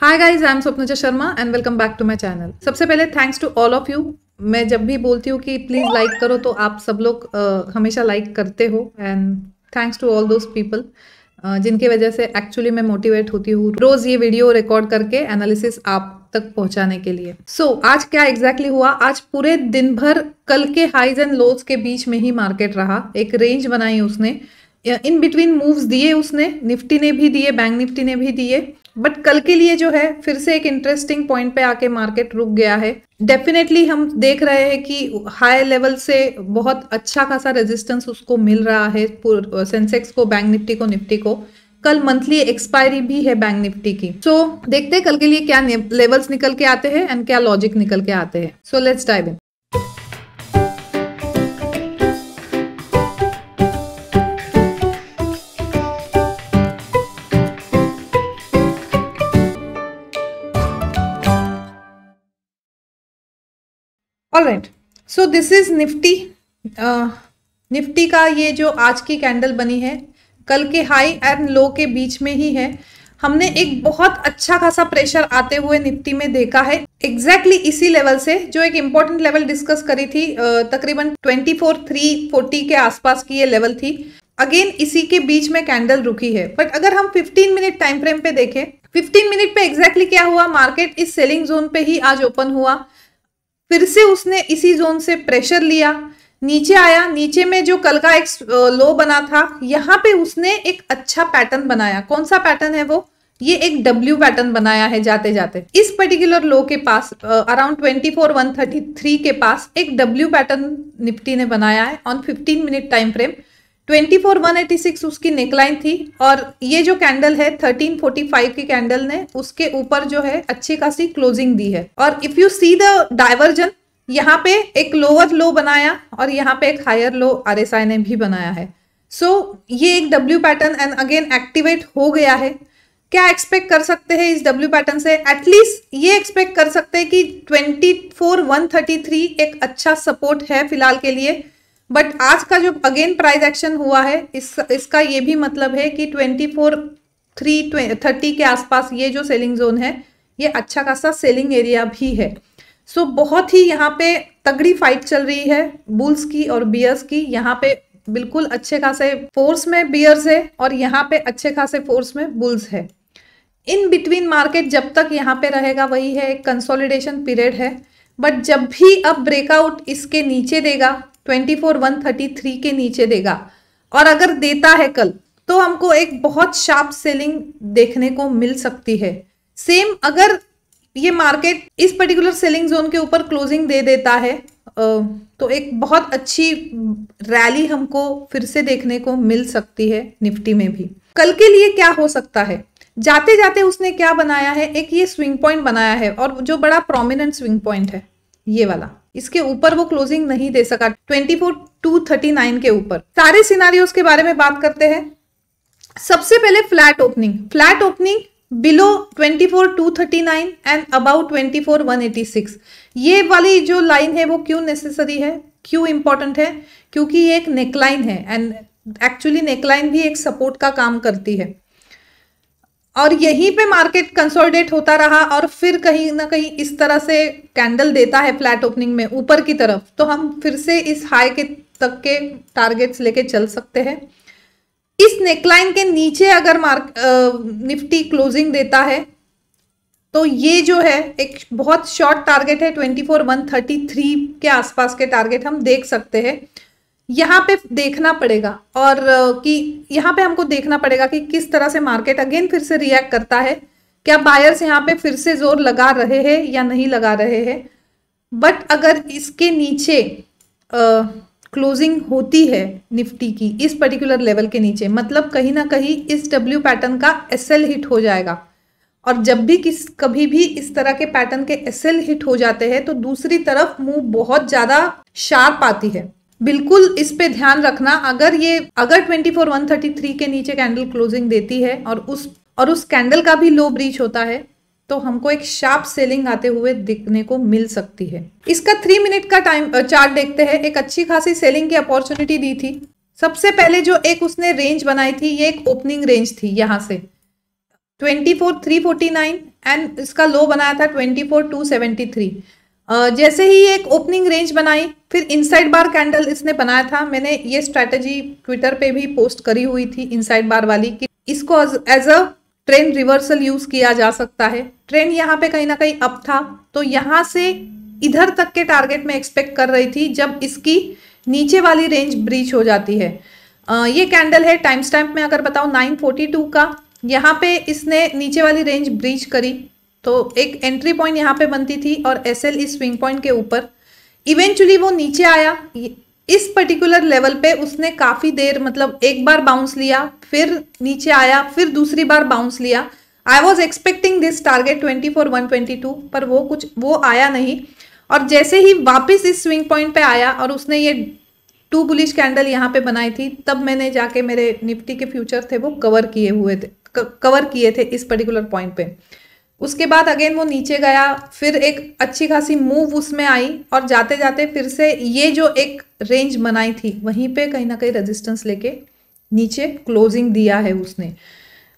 hi guys I am Swapnaja Sharma and welcome back to my channel सबसे पहले thanks to all of you मैं जब भी बोलती हूँ कि प्लीज़ लाइक करो तो आप सब लोग uh, हमेशा लाइक करते हो and thanks to all those people जिनकी वजह से एक्चुअली मैं मोटिवेट होती हूँ रोज़ ये वीडियो रिकॉर्ड करके एनालिसिस आप तक पहुंचाने के लिए सो so, आज क्या एग्जैक्टली exactly हुआ आज पूरे दिन भर कल के हाइज एंड लोज के बीच में ही मार्केट रहा एक रेंज बनाई उसने इन बिटवीन मूव्स दिए उसने निफ्टी ने भी दिए बैंक निफ्टी ने भी दिए बट कल के लिए जो है फिर से एक इंटरेस्टिंग पॉइंट पे आके मार्केट रुक गया है डेफिनेटली हम देख रहे हैं कि हाई लेवल से बहुत अच्छा खासा रेजिस्टेंस उसको मिल रहा है सेंसेक्स को बैंक निफ्टी को निफ्टी को कल मंथली एक्सपायरी भी है बैंक निफ्टी की सो so, देखते हैं कल के लिए क्या लेवल्स निकल के आते हैं एंड क्या लॉजिक निकल के आते हैं so let's dive in all right so this is Nifty Nifty का ये जो आज की कैंडल बनी है कल के हाई एंड लो के बीच में ही है हमने एक बहुत अच्छा खासा प्रेशर आते हुए निफ्टी में देखा है एग्जैक्टली exactly इसी लेवल से जो एक इम्पोर्टेंट लेवल डिस्कस करी थी तकरीबन 24,340 के आसपास की ये लेवल थी अगेन इसी के बीच में कैंडल रुकी है बट अगर हम 15 मिनट टाइम फ्रेम पे देखें 15 मिनट पे एग्जैक्टली exactly क्या हुआ मार्केट इस सेलिंग जोन पे ही आज ओपन हुआ फिर से उसने इसी जोन से प्रेशर लिया नीचे आया नीचे में जो कल का एक लो बना था यहाँ पे उसने एक अच्छा पैटर्न बनाया कौन सा पैटर्न है वो ये एक डब्ल्यू पैटर्न बनाया है जाते जाते इस पर्टिकुलर लो के पास around twenty four one thirty three के पास एक डब्ल्यू पैटर्न निफ्टी ने बनाया है on fifteen minute time frame twenty four one eighty six उसकी नेकलाइन थी और ये जो कैंडल है थर्टीन फोर्टी फाइव की कैंडल ने उसके ऊपर जो है अच्छी खासी क्लोजिंग दी है और if you see the divergence यहाँ पे एक लोअर लो बनाया और यहाँ पे एक हायर लो आर ने भी बनाया है सो so, ये एक W pattern and again activate हो गया है क्या एक्सपेक्ट कर सकते हैं इस डब्ल्यू पैटर्न से एटलीस्ट ये एक्सपेक्ट कर सकते हैं कि twenty four one thirty three एक अच्छा सपोर्ट है फिलहाल के लिए बट आज का जो अगेन प्राइस एक्शन हुआ है इस इसका ये भी मतलब है कि ट्वेंटी फोर थ्री थर्टी के आसपास ये जो सेलिंग जोन है ये अच्छा खासा सेलिंग एरिया भी है सो so, बहुत ही यहाँ पे तगड़ी फाइट चल रही है बुल्स की और बियर्स की यहाँ पे बिल्कुल अच्छे खासे फोर्स में बियर्स है और यहाँ पे अच्छे खासे फोर्स में बुल्स है इन बिटवीन मार्केट जब तक यहाँ पे रहेगा वही है एक कंसोलिडेशन पीरियड है बट जब भी अब ब्रेकआउट इसके नीचे देगा twenty four one thirty three के नीचे देगा और अगर देता है कल तो हमको एक बहुत शार्प सेलिंग देखने को मिल सकती है सेम अगर ये मार्केट इस पर्टिकुलर सेलिंग जोन के ऊपर क्लोजिंग दे देता है तो एक बहुत अच्छी रैली हमको फिर से देखने को मिल सकती है निफ्टी में भी कल के लिए क्या हो सकता है जाते जाते उसने क्या बनाया है एक ये स्विंग पॉइंट बनाया है और जो बड़ा प्रोमिनेंट स्विंग पॉइंट है ये वाला इसके ऊपर वो क्लोजिंग नहीं दे सका 24 टू के ऊपर सारे सिनारियोस के बारे में बात करते हैं सबसे पहले flat opening flat opening below 24 239 and about 24 186 ये वाली जो लाइन है वो क्यों नेसेसरी है क्यों इंपॉर्टेंट है क्योंकि ये एक नेकलाइन है एंड एक्चुअली नेकलाइन भी एक सपोर्ट का काम करती है और यहीं पे मार्केट कंसोलिडेट होता रहा और फिर कहीं ना कहीं इस तरह से कैंडल देता है फ्लैट ओपनिंग में ऊपर की तरफ तो हम फिर से इस हाई के तक के टारगेट्स लेके चल सकते हैं इस नेकलाइन के नीचे अगर मार्क निफ्टी क्लोजिंग देता है तो ये जो है एक बहुत शॉर्ट टारगेट है twenty four one thirty three के आसपास के टारगेट हम देख सकते हैं यहाँ पे देखना पड़ेगा और कि यहाँ पे हमको देखना पड़ेगा कि किस तरह से मार्केट अगेन फिर से रिएक्ट करता है क्या बायर्स यहाँ पे फिर से जोर लगा रहे हैं या नहीं लगा रहे हैं बट अगर इसके नीचे क्लोजिंग होती है निफ्टी की इस पर्टिकुलर लेवल के नीचे मतलब कहीं ना कहीं इस डब्ल्यू पैटर्न का एस हिट हो जाएगा और जब भी किस कभी भी इस तरह के पैटर्न के एस हिट हो जाते हैं तो दूसरी तरफ मूव बहुत ज़्यादा शार्प आती है बिल्कुल इस पे ध्यान रखना अगर ये अगर 24,133 के नीचे कैंडल क्लोजिंग देती है और उस और उस कैंडल का भी लो ब्रीच होता है तो हमको एक शार्प सेलिंग आते हुए दिखने को मिल सकती है इसका थ्री मिनट का टाइम चार्ट देखते हैं एक अच्छी खासी सेलिंग की अपॉर्चुनिटी दी थी सबसे पहले जो एक उसने रेंज बनाई थी ये एक ओपनिंग रेंज थी यहाँ से twenty four three forty nine and इसका लो बनाया था twenty four two seventy three जैसे ही एक ओपनिंग रेंज बनाई फिर इनसाइड बार कैंडल इसने बनाया था मैंने ये स्ट्रैटेजी ट्विटर पे भी पोस्ट करी हुई थी इनसाइड बार वाली कि इसको as a trend reversal use किया जा सकता है ट्रेन यहाँ पे कहीं ना कहीं अप था तो यहाँ से इधर तक के टारगेट में एक्सपेक्ट कर रही थी जब इसकी नीचे वाली रेंज ब्रीच हो जाती है आ, ये कैंडल है टाइम स्टैम्प में अगर बताऊँ 942 का यहाँ पे इसने नीचे वाली रेंज ब्रीच करी तो एक एंट्री पॉइंट यहाँ पे बनती थी और एस एल इस स्विंग पॉइंट के ऊपर इवेंचुअली वो नीचे आया इस पर्टिकुलर लेवल पे उसने काफ़ी देर मतलब एक बार बाउंस लिया फिर नीचे आया फिर दूसरी बार बाउंस लिया I was expecting this target twenty four one twenty two पर वो कुछ वो आया नहीं और जैसे ही वापस इस स्विंग पॉइंट पे आया और उसने ये टू बुलिश कैंडल यहाँ पे बनाई थी तब मैंने जाके मेरे निफ्टी के फ्यूचर थे वो कवर किए हुए थे कवर किए थे इस पर्टिकुलर पॉइंट पे उसके बाद अगेन वो नीचे गया फिर एक अच्छी खासी मूव उसमें आई और जाते जाते फिर से ये जो एक रेंज बनाई थी वहीं पे कहीं ना कहीं रेजिस्टेंस लेके नीचे क्लोजिंग दिया है उसने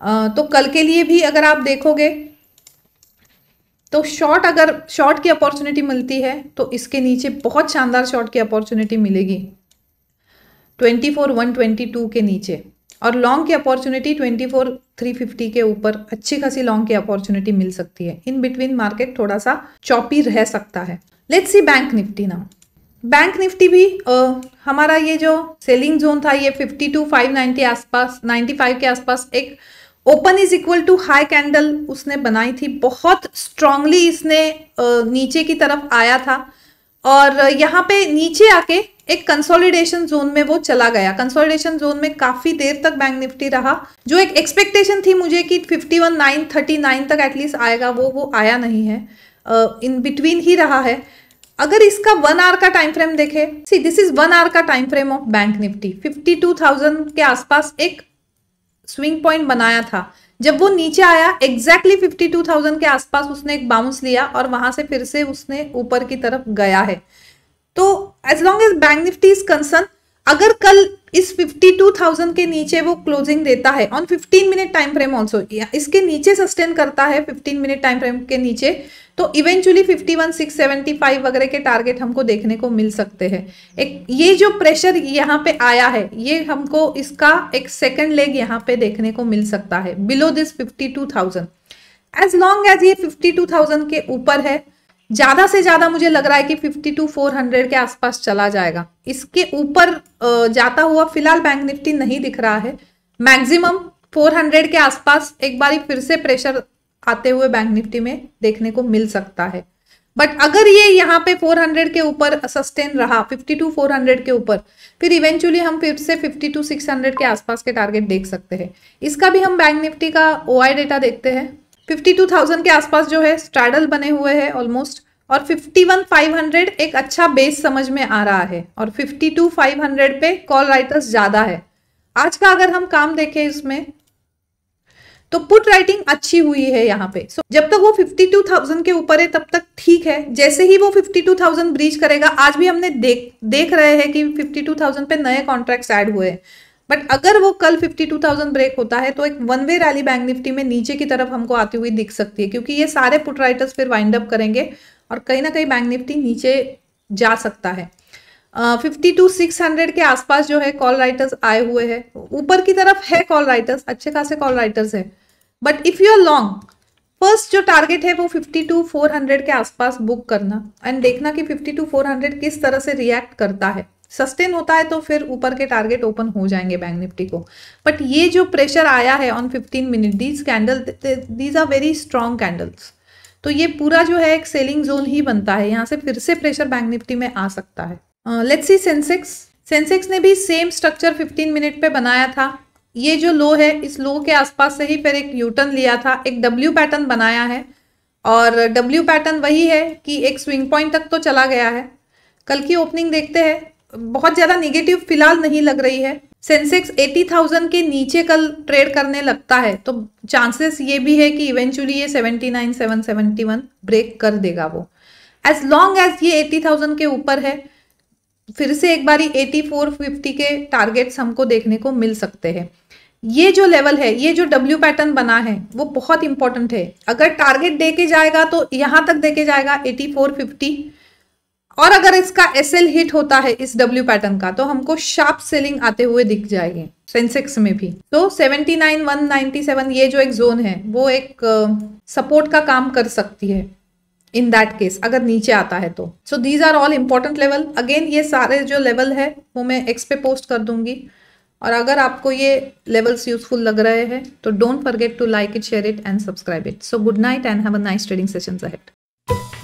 आ, तो कल के लिए भी अगर आप देखोगे तो शॉर्ट अगर शॉर्ट की अपॉर्चुनिटी मिलती है तो इसके नीचे बहुत शानदार शॉर्ट की अपॉर्चुनिटी मिलेगी twenty four one twenty two के नीचे और लॉन्ग की अपॉर्चुनिटी ट्वेंटी फिफ्टी के ऊपर अच्छी खासी लॉन्ग की अपॉर्चुनिटी मिल सकती है इन बिटवीन मार्केट थोड़ा सा चौपी रह सकता है let's see Bank Nifty now Bank Nifty भी आ, हमारा ये जो सेलिंग जोन था ये फिफ्टी टू फाइव आसपास नाइन्टी फाइव के आसपास एक open is equal to high candle उसने बनाई थी बहुत स्ट्रांगली इसने नीचे की तरफ आया था और यहाँ पे नीचे आके एक कंसोलिडेशन जोन में वो चला गया कंसोलिडेशन जोन में काफी देर तक बैंक निफ्टी रहा जो एक एक्सपेक्टेशन थी मुझे कि fifty one nine thirty nine तक एटलीस्ट आएगा वो वो आया नहीं है इन uh, बिटवीन ही रहा है अगर इसका वन आवर का टाइम फ्रेम देखे see this is one hour का time frame of Bank Nifty fifty के आसपास एक स्विंग पॉइंट बनाया था जब वो नीचे आया एग्जैक्टली exactly 52,000 के आसपास उसने एक बाउंस लिया और वहां से फिर से उसने ऊपर की तरफ गया है तो as long as Bank Nifty is concern अगर कल इस 52,000 के नीचे वो क्लोजिंग देता है on 15 minute time frame also इसके नीचे सस्टेन करता है 15 मिनट टाइम फ्रेम के नीचे तो इवेंचुअली 51,675 वगैरह के टारगेट हमको देखने को मिल सकते हैं एक ये जो प्रेशर यहाँ पे आया है ये हमको इसका एक सेकेंड लेग यहाँ पे देखने को मिल सकता है below this fifty 52,000 as long as ये 52,000 के ऊपर है ज़्यादा से ज़्यादा मुझे लग रहा है कि फिफ्टी टू फोर हंड्रेड के आसपास चला जाएगा इसके ऊपर जाता हुआ फिलहाल बैंक निफ्टी नहीं दिख रहा है मैक्सिमम फोर हंड्रेड के आसपास एक बार फिर से प्रेशर आते हुए बैंक निफ्टी में देखने को मिल सकता है बट अगर ये यहाँ पे 400 के ऊपर सस्टेन रहा फिफ्टी टू 400 के ऊपर फिर इवेंचुअली हम फिर से फिफ्टी टू 600 के आसपास के टारगेट देख सकते हैं इसका भी हम बैंक निफ्टी का ओ डेटा देखते हैं फिफ्टी टू थाउजेंड के आसपास जो है स्ट्रैडल बने हुए हैं ऑलमोस्ट और फिफ्टी वन फाइव हंड्रेड एक अच्छा बेस समझ में आ रहा है और फिफ्टी टू फाइव हंड्रेड पे कॉल राइटर्स ज़्यादा है आज का अगर हम काम देखें इसमें तो पुट राइटिंग अच्छी हुई है यहाँ पे सो so, जब तक वो 52,000 के ऊपर है तब तक ठीक है जैसे ही वो 52,000 ब्रीच करेगा आज भी हमने देख देख रहे हैं कि 52,000 पे नए कॉन्ट्रैक्ट्स ऐड हुए हैं बट अगर वो कल 52,000 ब्रेक होता है तो एक one way rally bank Nifty में नीचे की तरफ हमको आती हुई दिख सकती है क्योंकि ये सारे पुट राइटर्स फिर वाइंड अप करेंगे और कहीं ना कहीं बैंक निफ्टी नीचे जा सकता है फिफ्टी टू सिक्स हंड्रेड के आसपास जो है कॉल राइटर्स आए हुए हैं ऊपर की तरफ है कॉल राइटर्स अच्छे खासे कॉल राइटर्स है but if you are long first जो टारगेट है वो फिफ्टी टू फोर हंड्रेड के आसपास बुक करना एंड देखना कि फिफ्टी टू फोर हंड्रेड किस तरह से रिएक्ट करता है सस्टेन होता है तो फिर ऊपर के टारगेट ओपन हो जाएंगे बैंक निफ्टी को बट ये जो प्रेशर आया है on fifteen minute these candle these are very strong candles तो ये पूरा जो है एक सेलिंग जोन ही बनता है यहाँ से फिर से प्रेशर बैंक निफ्टी में आ सकता है लेट्स सी सेंसेक्स सेंसेक्स ने भी सेम स्ट्रक्चर 15 मिनट पे बनाया था ये जो लो है इस लो के आसपास से ही फिर एक यूटर्न लिया था एक डब्ल्यू पैटर्न बनाया है और डब्ल्यू पैटर्न वही है कि एक स्विंग पॉइंट तक तो चला गया है कल की ओपनिंग देखते हैं बहुत ज़्यादा निगेटिव फिलहाल नहीं लग रही है सेंसेक्स 80,000 के नीचे कल ट्रेड करने लगता है तो चांसेस ये भी है कि इवेंचुअली ये 79,771 ब्रेक कर देगा वो एज लॉन्ग एज ये 80,000 के ऊपर है फिर से एक बारी 8450 के टारगेट्स हमको देखने को मिल सकते हैं ये जो लेवल है ये जो डब्ल्यू पैटर्न बना है वो बहुत इंपॉर्टेंट है अगर टारगेट दे जाएगा तो यहाँ तक दे जाएगा एटी और अगर इसका एस एल हिट होता है इस डब्ल्यू पैटर्न का तो हमको शार्प सेलिंग आते हुए दिख जाएगी सेंसेक्स में भी तो seventy nine one ninety seven ये जो एक जोन है वो एक सपोर्ट uh, का काम कर सकती है इन दैट केस अगर नीचे आता है तो so these are all important level again ये सारे जो लेवल है वो मैं एक्स पे पोस्ट कर दूंगी और अगर आपको ये लेवल्स यूजफुल लग रहे हैं तो don't forget to like it share it and subscribe it so good night and have a nice trading session ahead